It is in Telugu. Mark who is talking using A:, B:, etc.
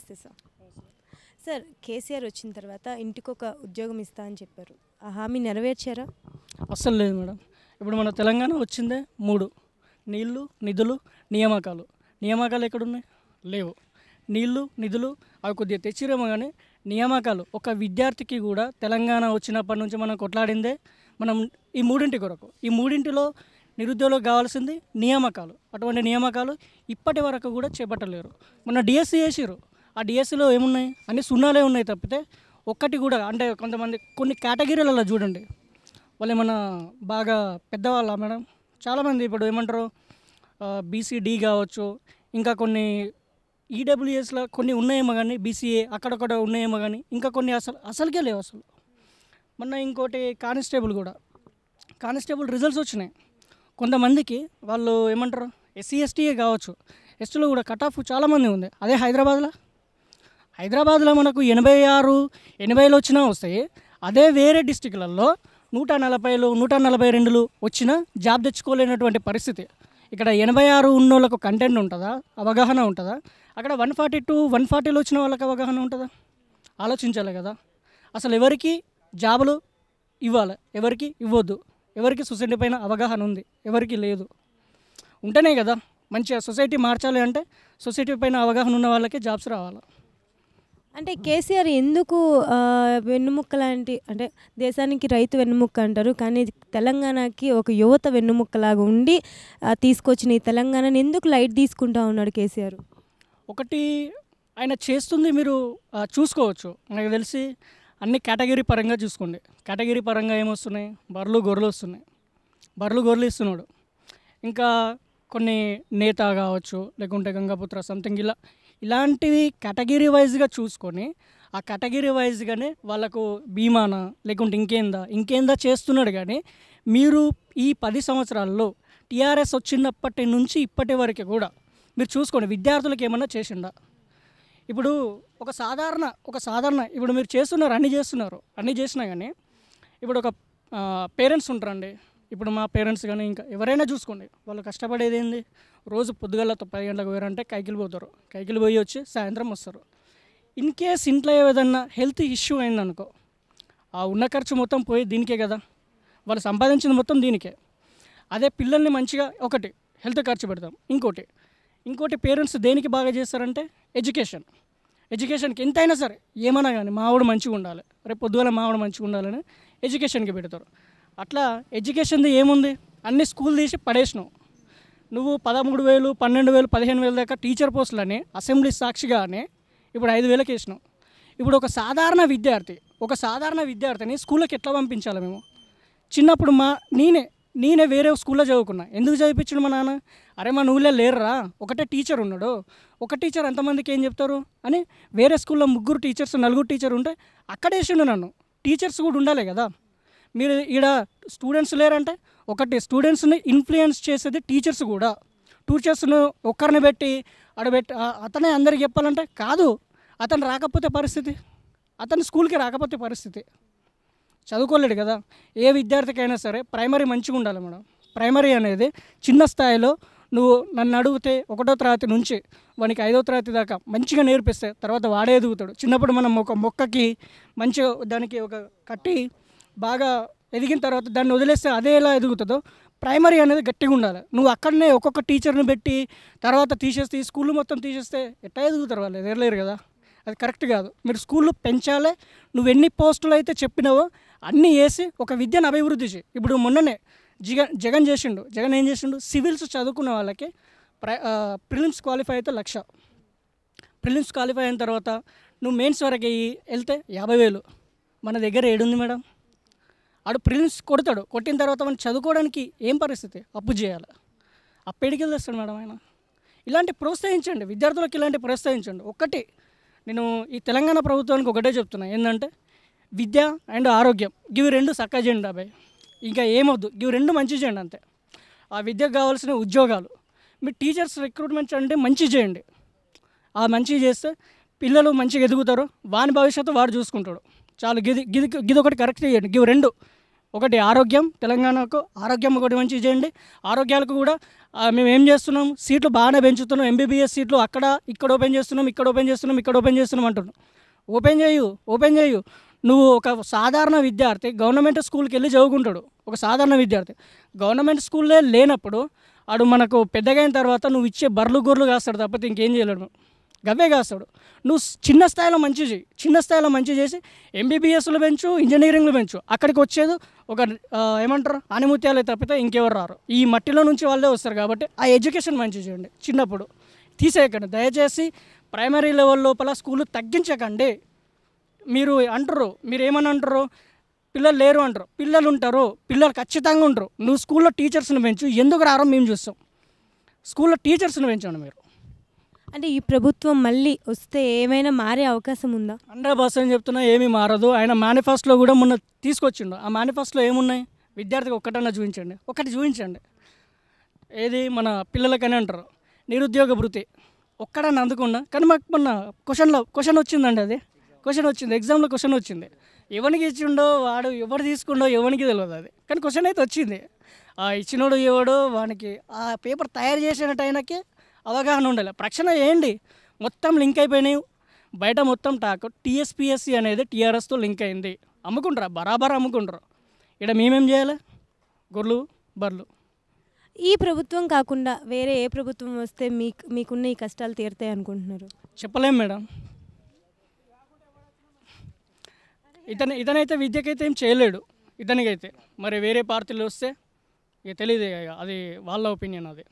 A: నమస్తే సార్ సార్ కేసీఆర్ వచ్చిన తర్వాత ఇంటికి ఒక ఉద్యోగం ఇస్తా అని చెప్పారు ఆ హామీ నెరవేర్చారా
B: అస్సలు లేదు మేడం ఇప్పుడు మన తెలంగాణ వచ్చిందే మూడు నీళ్లు నిధులు నియామకాలు నియామకాలు ఎక్కడున్నాయి లేవు నీళ్లు నిధులు అవి కొద్దిగా తెచ్చిరేమో కానీ నియామకాలు ఒక విద్యార్థికి కూడా తెలంగాణ వచ్చినప్పటి నుంచి మనం కొట్లాడిందే మనం ఈ మూడింటి కొరకు ఈ మూడింటిలో నిరుద్యోగులకు కావాల్సింది నియామకాలు అటువంటి నియామకాలు ఇప్పటి వరకు కూడా చేపట్టలేరు మొన్న డిఎస్సీ వేసిరు ఆ డిఎస్సిలో ఏమున్నాయి అన్నీ సున్నాలే ఉన్నాయి తప్పితే ఒక్కటి కూడా అంటే కొంతమంది కొన్ని కేటగిరీలలో చూడండి వాళ్ళు ఏమన్నా బాగా పెద్దవాళ్ళ మేడం చాలామంది ఇప్పుడు ఏమంటారు బీసీడీ కావచ్చు ఇంకా కొన్ని ఈడబ్ల్యూఎస్లో e కొన్ని ఉన్నాయేమో కానీ బీసీఏ అక్కడక్కడ ఉన్నాయేమో కానీ ఇంకా కొన్ని అసలు అసలుకే లేవు అసలు మొన్న ఇంకోటి కానిస్టేబుల్ కూడా కానిస్టేబుల్ రిజల్ట్స్ వచ్చినాయి కొంతమందికి వాళ్ళు ఏమంటారు ఎస్సీ ఎస్టీఏ కావచ్చు ఎస్టీలో కూడా కట్ ఆఫ్ చాలామంది ఉంది అదే హైదరాబాద్లో హైదరాబాద్లో మనకు ఎనభై ఆరు ఎనభైలు వచ్చినా వస్తాయి అదే వేరే డిస్టిక్లలో నూట నలభైలు నూట నలభై రెండులు వచ్చినా జాబ్ తెచ్చుకోలేనటువంటి పరిస్థితి ఇక్కడ ఎనభై ఆరు ఉన్న వాళ్ళకు కంటెంట్ ఉంటుందా అవగాహన ఉంటుందా అక్కడ వన్ ఫార్టీ టూ వన్ ఫార్టీలో వచ్చిన వాళ్ళకి అవగాహన ఉంటుందా ఆలోచించాలి కదా అసలు ఎవరికి జాబులు ఇవ్వాలి ఎవరికి ఇవ్వద్దు ఎవరికి సొసైటీ పైన అవగాహన ఉంది ఎవరికి లేదు ఉంటేనే కదా మంచిగా సొసైటీ మార్చాలి అంటే సొసైటీ పైన అవగాహన ఉన్న వాళ్ళకే జాబ్స్ రావాలి
A: అంటే కేసీఆర్ ఎందుకు వెన్నుముక్క లాంటి అంటే దేశానికి రైతు వెన్నుముక్క అంటారు కానీ తెలంగాణకి ఒక యువత వెన్నుముక్కలాగా ఉండి తీసుకొచ్చిన ఈ తెలంగాణని ఎందుకు లైట్ తీసుకుంటా ఉన్నాడు కేసీఆర్
B: ఒకటి ఆయన చేస్తుంది మీరు చూసుకోవచ్చు నాకు తెలిసి అన్ని కేటగిరీ పరంగా చూసుకోండి కేటగిరీ పరంగా ఏమొస్తున్నాయి బర్రెలు గొర్రెలు వస్తున్నాయి బర్రెలు గొర్రెలు ఇస్తున్నాడు ఇంకా కొన్ని నేత కావచ్చు లేకుంటే గంగాపుత్ర సంథింగ్ ఇలా ఇలాంటివి కేటగిరీ వైజ్గా చూసుకొని ఆ కేటగిరీ వైజ్గానే వాళ్ళకు బీమానా లేకుంటే ఇంకేందా ఇంకేందా చేస్తున్నాడు కానీ మీరు ఈ పది సంవత్సరాల్లో టీఆర్ఎస్ వచ్చినప్పటి నుంచి ఇప్పటి వరకు కూడా మీరు చూసుకోండి విద్యార్థులకు ఏమన్నా చేసిండా ఇప్పుడు ఒక సాధారణ ఒక సాధారణ ఇప్పుడు మీరు చేస్తున్నారు అన్నీ చేస్తున్నారు అన్నీ చేసినా కానీ ఇప్పుడు ఒక పేరెంట్స్ ఉంటారండి ఇప్పుడు మా పేరెంట్స్ కానీ ఇంకా ఎవరైనా చూసుకోండి వాళ్ళు కష్టపడేది ఏంది రోజు పొద్దుగల పది గంటలకు పోయారంటే కైకిలు పోతారు కైకిలు పోయి వచ్చి సాయంత్రం వస్తారు ఇన్ కేస్ ఇంట్లో ఏదన్నా హెల్త్ ఇష్యూ అయిందనుకో ఆ ఉన్న ఖర్చు మొత్తం పోయి దీనికే కదా వాళ్ళు సంపాదించింది మొత్తం దీనికే అదే పిల్లల్ని మంచిగా ఒకటి హెల్త్ ఖర్చు పెడతాం ఇంకోటి ఇంకోటి పేరెంట్స్ దేనికి బాగా చేస్తారంటే ఎడ్యుకేషన్ ఎడ్యుకేషన్కి ఎంతైనా సరే ఏమైనా కానీ మావాడు మంచిగా ఉండాలి రేపు పొద్దుగల మావిడ మంచిగా ఉండాలని ఎడ్యుకేషన్కి పెడతారు అట్లా ఎడ్యుకేషన్ది ఏముంది అన్ని స్కూల్ తీసి పడేసినావు నువ్వు పదమూడు వేలు పన్నెండు వేలు పదిహేను వేల దాకా టీచర్ పోస్టులని అసెంబ్లీ సాక్షిగానే ఇప్పుడు ఐదు వేలకు వేసినావు ఇప్పుడు ఒక సాధారణ విద్యార్థి ఒక సాధారణ విద్యార్థిని స్కూల్కి ఎట్లా పంపించాలి మేము చిన్నప్పుడు మా నేనే నేనే వేరే స్కూల్లో చదువుకున్నా ఎందుకు చదివించాడు మా నాన్న అరే మా నువ్వులే లేరురా ఒకటే టీచర్ ఉన్నాడు ఒక టీచర్ ఎంతమందికి ఏం చెప్తారు అని వేరే స్కూల్లో ముగ్గురు టీచర్స్ నలుగురు టీచర్ ఉంటే అక్కడేసిండు నన్ను టీచర్స్ కూడా ఉండాలి కదా మీరు ఈడ స్టూడెంట్స్ లేరంటే ఒకటి స్టూడెంట్స్ని ఇన్ఫ్లుయెన్స్ చేసేది టీచర్స్ కూడా టీచర్స్ను ఒక్కరిని పెట్టి ఆడబెట్టి అతనే అందరికి చెప్పాలంటే కాదు అతను రాకపోతే పరిస్థితి అతను స్కూల్కి రాకపోతే పరిస్థితి చదువుకోలేడు కదా ఏ విద్యార్థికైనా సరే ప్రైమరీ మంచిగా ఉండాలి మేడం ప్రైమరీ అనేది చిన్న స్థాయిలో నువ్వు నన్ను అడిగితే ఒకటో తరగతి నుంచి వానికి ఐదో తరగతి దాకా మంచిగా నేర్పిస్తే తర్వాత వాడే ఎదుగుతాడు చిన్నప్పుడు మనం ఒక మొక్కకి మంచిగా దానికి ఒక కట్టి బాగా ఎదిగిన తర్వాత దాన్ని వదిలేస్తే అదే ఎలా ఎదుగుతుందో ప్రైమరీ అనేది గట్టిగా ఉండాలి నువ్వు అక్కడనే ఒక్కొక్క టీచర్ని పెట్టి తర్వాత తీసేస్తే ఈ స్కూల్ మొత్తం తీసేస్తే ఎట్టా ఎదుగుతారు వాళ్ళు ఎదరలేరు కదా అది కరెక్ట్ కాదు మీరు స్కూల్లో పెంచాలి నువ్వు ఎన్ని పోస్టులు అయితే చెప్పినావో అన్నీ వేసి ఒక విద్యను అభివృద్ధి చేయి ఇప్పుడు మొన్ననే జగన్ జగన్ చేసిండు జగన్ ఏం చేసిండు సివిల్స్ చదువుకున్న వాళ్ళకి ప్రిలిమ్స్ క్వాలిఫై అయితే లక్ష ప్రిలిమ్స్ క్వాలిఫై అయిన తర్వాత నువ్వు మెయిన్స్ వరకు వెళ్తే యాభై వేలు మన దగ్గర ఏడుంది మేడం ఆడు ప్రిన్స్ కొడతాడు కొట్టిన తర్వాత మనం చదువుకోవడానికి ఏం పరిస్థితి అప్పు చేయాలి అప్పటికి వస్తాడు మేడం ఆయన ఇలాంటి ప్రోత్సహించండి విద్యార్థులకు ఇలాంటి ప్రోత్సహించండి ఒక్కటి నేను ఈ తెలంగాణ ప్రభుత్వానికి ఒకటే చెప్తున్నా ఏంటంటే విద్య అండ్ ఆరోగ్యం ఇవి రెండు చక్కా చేయండి అబ్బాయి ఇంకా ఏమొద్దు ఇవి రెండు మంచి చేయండి అంతే ఆ విద్యకు కావాల్సిన ఉద్యోగాలు మీ టీచర్స్ రిక్రూట్మెంట్ అంటే మంచి చేయండి ఆ మంచి చేస్తే పిల్లలు మంచిగా ఎదుగుతారు వాని భవిష్యత్తు వాడు చూసుకుంటాడు చాలు గిది గిది గిది ఒకటి కరెక్ట్ చేయండి గివ్ రెండు ఒకటి ఆరోగ్యం తెలంగాణకు ఆరోగ్యం ఒకటి మంచి చేయండి ఆరోగ్యాలకు కూడా మేము ఏం చేస్తున్నాం సీట్లు బాగానే పెంచుతున్నాం ఎంబీబీఎస్ సీట్లు అక్కడ ఇక్కడ ఓపెన్ చేస్తున్నాం ఇక్కడ ఓపెన్ చేస్తున్నాం ఇక్కడ ఓపెన్ చేస్తున్నాం అంటున్నాం ఓపెన్ చేయు ఓపెన్ చేయు నువ్వు ఒక సాధారణ విద్యార్థి గవర్నమెంట్ స్కూల్కి వెళ్ళి చదువుకుంటాడు ఒక సాధారణ విద్యార్థి గవర్నమెంట్ స్కూల్లే లేనప్పుడు అడు మనకు పెద్దగైన తర్వాత నువ్వు ఇచ్చే బర్లు గొర్రెలు కాస్తాడు తప్పితే ఇంకేం చేయలేడు గవ్వే కాస్తాడు నువ్వు చిన్న స్థాయిలో మంచి చేయి చిన్న స్థాయిలో మంచి చేసి ఎంబీబీఎస్లు పెంచు ఇంజనీరింగ్లు పెంచు అక్కడికి వచ్చేది ఒక ఏమంటారు అనుమత్యాలే తప్పితే ఇంకెవరు రారు ఈ మట్టిలో నుంచి వాళ్ళే వస్తారు కాబట్టి ఆ ఎడ్యుకేషన్ మంచి చేయండి చిన్నప్పుడు తీసేయకండి దయచేసి ప్రైమరీ లెవెల్ లోపల స్కూల్ తగ్గించకండి మీరు అంటారు మీరు ఏమని అంటారు పిల్లలు లేరు అంటారు పిల్లలు ఉంటారు పిల్లలు ఖచ్చితంగా ఉంటారు నువ్వు స్కూల్లో టీచర్స్ని పెంచు ఎందుకు రారో మేము చూస్తాం
A: స్కూల్లో టీచర్స్ని పెంచండి మీరు అంటే ఈ ప్రభుత్వం మళ్ళీ వస్తే ఏమైనా మారే అవకాశం ఉందా
B: హండ్రెడ్ పర్సెంట్ చెప్తున్నా ఏమీ మారదు ఆయన మేనిఫెస్టోలో కూడా మొన్న తీసుకొచ్చిండు ఆ మేనిఫెస్టోలో ఏమున్నాయి విద్యార్థికి ఒక్కటన్నా చూపించండి ఒకటి చూపించండి ఏది మన పిల్లలకని అంటారు నిరుద్యోగ వృత్తి ఒక్కడన్నా అందుకున్నా కానీ మాకు మొన్న క్వశ్చన్లో క్వశ్చన్ వచ్చిందండి అది క్వశ్చన్ వచ్చింది ఎగ్జామ్లో క్వశ్చన్ వచ్చింది ఎవరికి ఇచ్చిండో వాడు ఎవరు తీసుకుండో ఎవరికి తెలియదు అది కానీ క్వశ్చన్ అయితే వచ్చింది ఆ ఇచ్చినోడు ఎవడు వానికి ఆ పేపర్ తయారు చేసినట్టు టైంకి అవగాహన ఉండాలి ప్రక్షణ ఏంటి మొత్తం లింక్ అయిపోయినాయి బయట మొత్తం టాక్ టీఎస్పిఎస్సి అనేది టీఆర్ఎస్తో లింక్ అయింది అమ్ముకుంటారా బరాబర్ అమ్ముకుంటారు ఇక్కడ మేమేం చేయాలి గొర్రెలు బర్లు
A: ఈ ప్రభుత్వం కాకుండా వేరే ఏ ప్రభుత్వం వస్తే మీకు మీకున్న ఈ కష్టాలు తీరుతాయి అనుకుంటున్నారు చెప్పలేం మేడం
B: ఇతను ఇతనైతే విద్యకైతే ఏం చేయలేడు ఇతనికైతే మరి వేరే పార్టీలు వస్తే ఇక తెలియదు అది వాళ్ళ ఒపీనియన్ అది